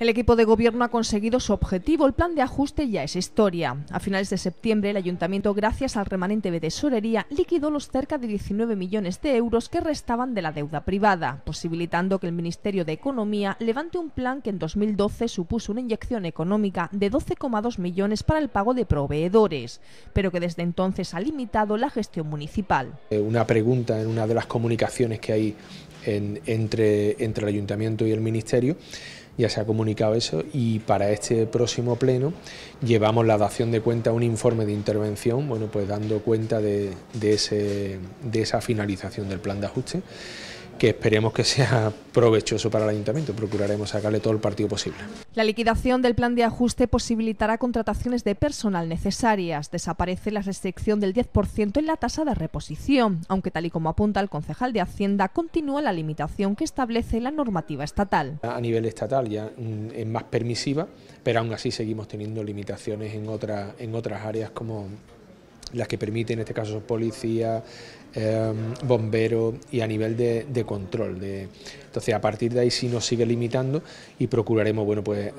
El equipo de gobierno ha conseguido su objetivo. El plan de ajuste ya es historia. A finales de septiembre, el ayuntamiento, gracias al remanente de tesorería, liquidó los cerca de 19 millones de euros que restaban de la deuda privada, posibilitando que el Ministerio de Economía levante un plan que en 2012 supuso una inyección económica de 12,2 millones para el pago de proveedores, pero que desde entonces ha limitado la gestión municipal. Eh, una pregunta en una de las comunicaciones que hay entre el ayuntamiento y el ministerio ya se ha comunicado eso y para este próximo pleno llevamos la dación de cuenta un informe de intervención, bueno, pues dando cuenta de, de, de esa finalización del plan de ajuste que esperemos que sea provechoso para el ayuntamiento. Procuraremos sacarle todo el partido posible. La liquidación del plan de ajuste posibilitará contrataciones de personal necesarias. Desaparece la restricción del 10% en la tasa de reposición, aunque tal y como apunta el concejal de Hacienda, continúa la limitación que establece la normativa estatal. A nivel estatal ya mm, es más permisiva, pero aún así seguimos teniendo limitaciones en, en otras áreas como las que permiten, en este caso policía, em, bomberos y a nivel de, control. entonces, a partir de ahí sí nos sigue limitando y procuraremos, bueno, pues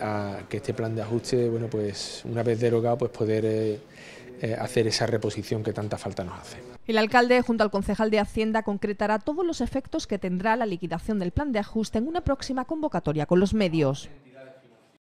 que este plan de ajuste, bueno, pues una vez derogado, pues poder... Eh, eh, hacer esa reposición que tanta falta nos hace. El alcalde, junto al concejal de Hacienda, concretará todos los efectos que tendrá la liquidación del plan de ajuste en una próxima convocatoria con los medios.